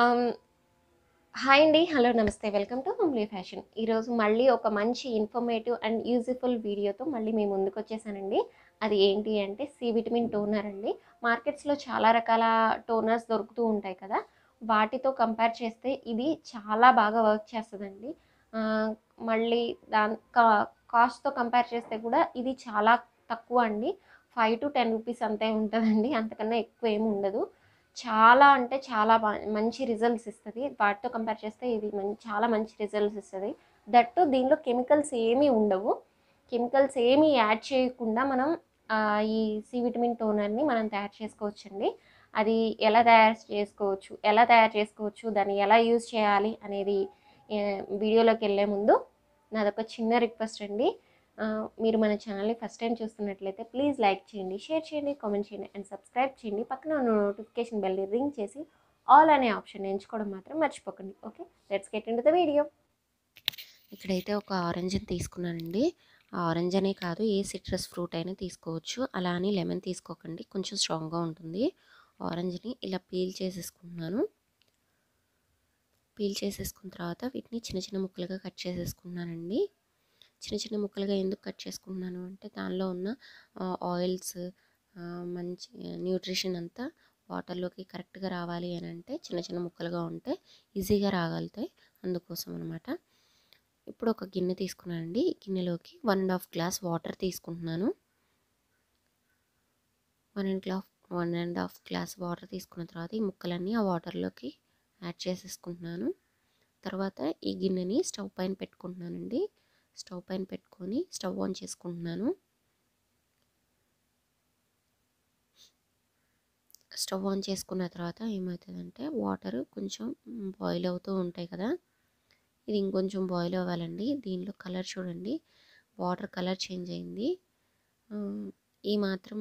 hi um, అండి hello నమస్తే welcome to homely fashion ఈరోజు మళ్ళీ ఒక మంచి ఇన్ఫర్మేటివ్ అండ్ యూజ్ఫుల్ వీడియోతో మళ్ళీ మేము ముందుకు వచ్చేసానండి అది ఏంటి అంటే సి విటమిన్ టోనర్ అండి మార్కెట్స్లో చాలా రకాల టోనర్స్ దొరుకుతూ ఉంటాయి కదా వాటితో కంపేర్ చేస్తే ఇది చాలా బాగా వర్క్ చేస్తుందండి మళ్ళీ దాని కాస్ట్తో కంపేర్ చేస్తే కూడా ఇది చాలా తక్కువ అండి ఫైవ్ టు టెన్ రూపీస్ అంతే ఉంటుందండి అంతకన్నా ఎక్కువ ఏమి ఉండదు చాలా అంటే చాలా మంచి రిజల్ట్స్ ఇస్తుంది వాటితో కంపేర్ చేస్తే ఇది చాలా మంచి రిజల్ట్స్ ఇస్తుంది దట్టు దీనిలో కెమికల్స్ ఏమీ ఉండవు కెమికల్స్ ఏమీ యాడ్ చేయకుండా మనం ఈ సి విటమిన్ టోనర్ని మనం తయారు చేసుకోవచ్చండి అది ఎలా తయారు చేసుకోవచ్చు ఎలా తయారు చేసుకోవచ్చు దాన్ని ఎలా యూజ్ చేయాలి అనేది వీడియోలోకి వెళ్ళే ముందు నాదొక చిన్న రిక్వెస్ట్ అండి మీరు మన ఛానల్ని ఫస్ట్ టైం చూస్తున్నట్లయితే ప్లీజ్ లైక్ చేయండి షేర్ చేయండి కామెంట్ చేయండి అండ్ సబ్స్క్రైబ్ చేయండి పక్కన ఉన్న నోటిఫికేషన్ బెల్ని రింగ్ చేసి ఆల్ అనే ఆప్షన్ ఎంచుకోవడం మాత్రం మర్చిపోకండి okay let's get in the video ఇక్కడైతే ఒక ఆరెంజ్ని తీసుకున్నానండి ఆరెంజ్ అనే కాదు ఏ సిట్రస్ ఫ్రూట్ అయినా తీసుకోవచ్చు అలా అని లెమన్ తీసుకోకండి కొంచెం స్ట్రాంగ్గా ఉంటుంది ఆరెంజ్ని ఇలా పీల్ చేసేసుకుంటున్నాను పీల్ చేసేసుకున్న తర్వాత వీటిని చిన్న చిన్న ముక్కలుగా కట్ చేసేసుకున్నానండి చిన్న చిన్న ముక్కలుగా ఎందుకు కట్ చేసుకుంటున్నాను అంటే దానిలో ఉన్న ఆయిల్స్ మంచి న్యూట్రిషన్ అంతా వాటర్లోకి కరెక్ట్గా రావాలి అని అంటే చిన్న చిన్న ముక్కలుగా ఉంటే ఈజీగా రాగలుగుతాయి అందుకోసం అనమాట ఇప్పుడు ఒక గిన్నె తీసుకున్నానండి గిన్నెలోకి one and half glass water తీసుకుంటున్నాను one and glass one and half glass water తీసుకున్న తర్వాత ఈ ముక్కలన్నీ ఆ వాటర్లోకి యాడ్ చేసేసుకుంటున్నాను తర్వాత ఈ గిన్నెని స్టవ్ పైన పెట్టుకుంటున్నానండి స్టవ్ పైన పెట్టుకొని స్టవ్ ఆన్ చేసుకుంటున్నాను స్టవ్ ఆన్ చేసుకున్న తర్వాత ఏమవుతుందంటే వాటర్ కొంచెం బాయిల్ అవుతూ ఉంటాయి కదా ఇది ఇంకొంచెం బాయిల్ అవ్వాలండి దీనిలో కలర్ చూడండి వాటర్ కలర్ చేంజ్ అయింది ఈ మాత్రం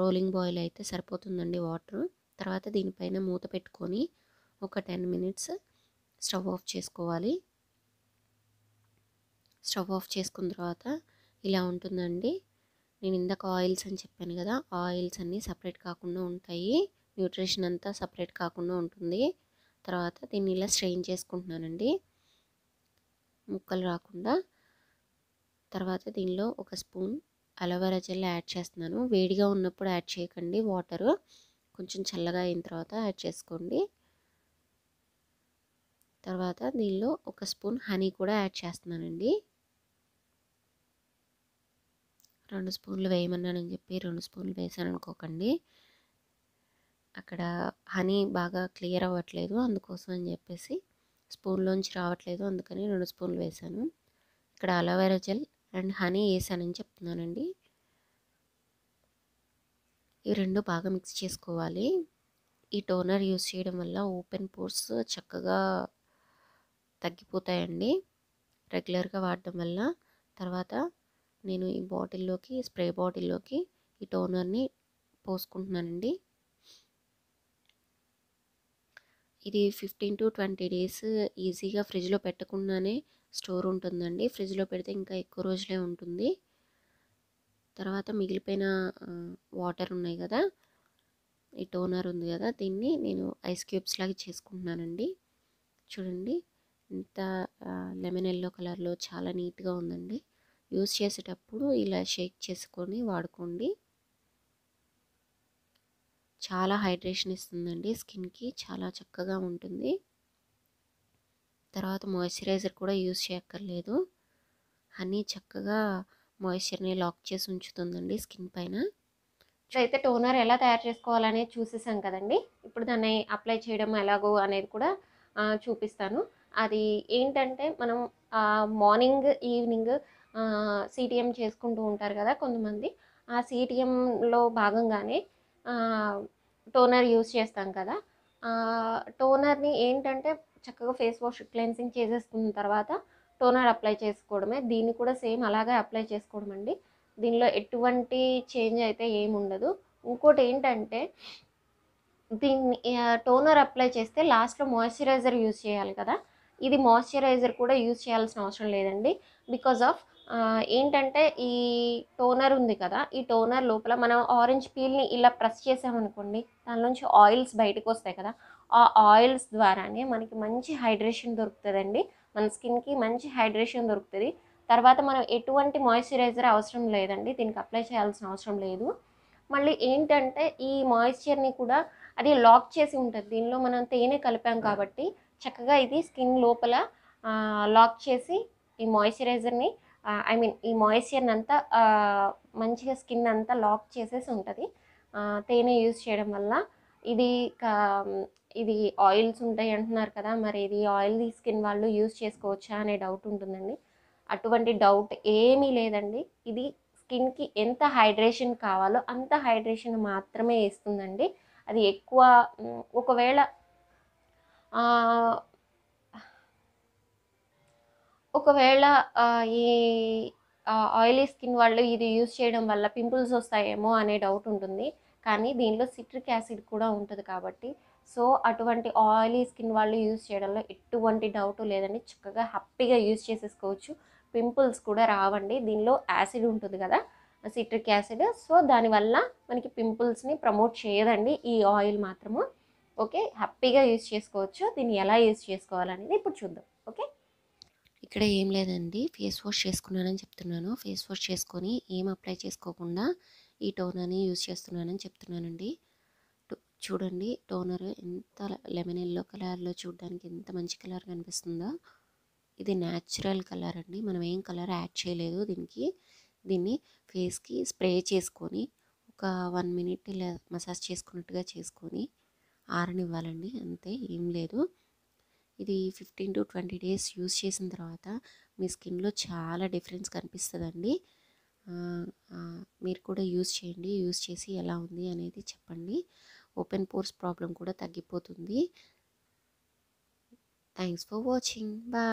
రోలింగ్ బాయిల్ అయితే సరిపోతుందండి వాటర్ తర్వాత దీనిపైన మూత పెట్టుకొని ఒక టెన్ మినిట్స్ స్టవ్ ఆఫ్ చేసుకోవాలి స్టవ్ ఆఫ్ చేసుకున్న తర్వాత ఇలా ఉంటుందండి నేను ఇందాక ఆయిల్స్ అని చెప్పాను కదా ఆయిల్స్ అన్నీ సపరేట్ కాకుండా ఉంటాయి న్యూట్రిషన్ అంతా సపరేట్ కాకుండా ఉంటుంది తర్వాత దీన్ని ఇలా స్ట్రెయిన్ చేసుకుంటున్నానండి ముక్కలు రాకుండా తర్వాత దీనిలో ఒక స్పూన్ అలోవెరా జెల్ యాడ్ చేస్తున్నాను వేడిగా ఉన్నప్పుడు యాడ్ చేయకండి వాటరు కొంచెం చల్లగా అయిన తర్వాత యాడ్ చేసుకోండి తర్వాత దీనిలో ఒక స్పూన్ హనీ కూడా యాడ్ చేస్తున్నానండి రెండు స్పూన్లు వేయమన్నానని చెప్పి రెండు స్పూన్లు వేసాను అనుకోకండి అక్కడ హనీ బాగా క్లియర్ అవ్వట్లేదు అందుకోసం అని చెప్పేసి స్పూన్లోంచి రావట్లేదు అందుకని రెండు స్పూన్లు వేసాను ఇక్కడ అలోవెరా జెల్ అండ్ హనీ వేసానని చెప్తున్నానండి ఈ రెండు బాగా మిక్స్ చేసుకోవాలి ఈ టోనర్ యూస్ చేయడం వల్ల ఓపెన్ పోర్స్ చక్కగా తగ్గిపోతాయండి రెగ్యులర్గా వాడడం వల్ల తర్వాత నేను ఈ బాటిల్లోకి స్ప్రే బాటిల్లోకి ఈ టోనర్ని పోసుకుంటున్నానండి ఇది ఫిఫ్టీన్ టు ట్వంటీ డేస్ ఈజీగా ఫ్రిడ్జ్లో పెట్టకుండానే స్టోర్ ఉంటుందండి ఫ్రిడ్జ్లో పెడితే ఇంకా ఎక్కువ రోజులే ఉంటుంది తర్వాత మిగిలిపోయిన వాటర్ ఉన్నాయి కదా ఈ టోనర్ ఉంది కదా దీన్ని నేను ఐస్ క్యూబ్స్ లాగా చేసుకుంటున్నానండి చూడండి ఇంత లెమన్ ఎల్లో కలర్లో చాలా నీట్గా ఉందండి యూస్ చేసేటప్పుడు ఇలా షేక్ చేసుకొని వాడుకోండి చాలా హైడ్రేషన్ ఇస్తుందండి స్కిన్కి చాలా చక్కగా ఉంటుంది తర్వాత మాయిశ్చరైజర్ కూడా యూస్ చేయక్కర్లేదు హనీ చక్కగా మాయిశ్చర్ని లాక్ చేసి ఉంచుతుందండి స్కిన్ పైన అయితే టోనర్ ఎలా తయారు చేసుకోవాలనేది చూసేసాం కదండి ఇప్పుడు దాన్ని అప్లై చేయడం ఎలాగో అనేది కూడా చూపిస్తాను అది ఏంటంటే మనం మార్నింగ్ ఈవినింగ్ సిటిఎం చేసుకుంటూ ఉంటారు కదా కొంతమంది ఆ సిటిఎంలో భాగంగానే టోనర్ యూస్ చేస్తాం కదా టోనర్ని ఏంటంటే చక్కగా ఫేస్ వాష్ క్లెన్సింగ్ చేసేసుకున్న తర్వాత టోనర్ అప్లై చేసుకోవడమే దీన్ని కూడా సేమ్ అలాగే అప్లై చేసుకోవడం అండి దీనిలో ఎటువంటి చేంజ్ అయితే ఏమి ఉండదు ఇంకోటి ఏంటంటే దీన్ని టోనర్ అప్లై చేస్తే లాస్ట్లో మాయిశ్చరైజర్ యూజ్ చేయాలి కదా ఇది మాయిశ్చరైజర్ కూడా యూజ్ చేయాల్సిన అవసరం లేదండి బికాజ్ ఆఫ్ ఏంటంటే ఈ టోనర్ ఉంది కదా ఈ టోనర్ లోపల మనం ఆరెంజ్ పీల్ని ఇలా ప్రెస్ చేసామనుకోండి దానిలోంచి ఆయిల్స్ బయటకు వస్తాయి కదా ఆ ఆయిల్స్ ద్వారానే మనకి మంచి హైడ్రేషన్ దొరుకుతుందండి మన స్కిన్కి మంచి హైడ్రేషన్ దొరుకుతుంది తర్వాత మనం ఎటువంటి మాయిశ్చరైజర్ అవసరం లేదండి దీనికి అప్లై చేయాల్సిన అవసరం లేదు మళ్ళీ ఏంటంటే ఈ మాయిశ్చర్ని కూడా అది లాక్ చేసి ఉంటుంది దీనిలో మనం తేనె కలిపాం కాబట్టి చక్కగా ఇది స్కిన్ లోపల లాక్ చేసి ఈ మాయిశ్చరైజర్ని ఐ మీన్ ఈ మాయిశ్చర్ని అంతా మంచిగా స్కిన్ అంతా లాక్ చేసేసి ఉంటుంది తేనె యూజ్ చేయడం వల్ల ఇది ఇది ఆయిల్స్ ఉంటాయి అంటున్నారు కదా మరి ఇది ఆయిల్ స్కిన్ వాళ్ళు యూజ్ చేసుకోవచ్చా అనే డౌట్ ఉంటుందండి అటువంటి డౌట్ ఏమీ లేదండి ఇది స్కిన్కి ఎంత హైడ్రేషన్ కావాలో అంత హైడ్రేషన్ మాత్రమే ఇస్తుందండి అది ఎక్కువ ఒకవేళ ఒకవేళ ఈ ఆయిలీ స్కిన్ వాళ్ళు ఇది యూజ్ చేయడం వల్ల పింపుల్స్ వస్తాయేమో అనే డౌట్ ఉంటుంది కానీ దీనిలో సిట్రిక్ యాసిడ్ కూడా ఉంటుంది కాబట్టి సో అటువంటి ఆయిలీ స్కిన్ వాళ్ళు యూజ్ చేయడంలో ఎటువంటి డౌట్ లేదండి చక్కగా హ్యాపీగా యూజ్ చేసేసుకోవచ్చు పింపుల్స్ కూడా రావండి దీనిలో యాసిడ్ ఉంటుంది కదా సిట్రిక్ యాసిడ్ సో దానివల్ల మనకి పింపుల్స్ని ప్రమోట్ చేయదండి ఈ ఆయిల్ మాత్రము ఓకే హ్యాపీగా యూజ్ చేసుకోవచ్చు దీన్ని ఎలా యూజ్ చేసుకోవాలనేది ఇప్పుడు చూద్దాం ఓకే ఇక్కడ ఏం లేదండి ఫేస్ వాష్ చేసుకున్నానని చెప్తున్నాను ఫేస్ వాష్ చేసుకొని ఏం అప్లై చేసుకోకుండా ఈ టోనర్ని యూజ్ చేస్తున్నానని చెప్తున్నానండి చూడండి టోనర్ ఎంత లెమన్ ఎల్లో కలర్లో చూడడానికి ఎంత మంచి కలర్ కనిపిస్తుందో ఇది న్యాచురల్ కలర్ అండి మనం ఏం కలర్ యాడ్ చేయలేదు దీనికి దీన్ని ఫేస్కి స్ప్రే చేసుకొని ఒక వన్ మినిట్ ఇలా మసాజ్ చేసుకున్నట్టుగా చేసుకొని ఆరనివ్వాలండి అంతే ఏం లేదు ఇది fifteen to twenty days use చేసిన తర్వాత మీ స్కిన్లో చాలా డిఫరెన్స్ కనిపిస్తుందండి మీరు కూడా యూస్ చేయండి యూస్ చేసి ఎలా ఉంది అనేది చెప్పండి ఓపెన్ పోర్స్ ప్రాబ్లం కూడా తగ్గిపోతుంది థ్యాంక్స్ ఫర్ వాచింగ్ బాయ్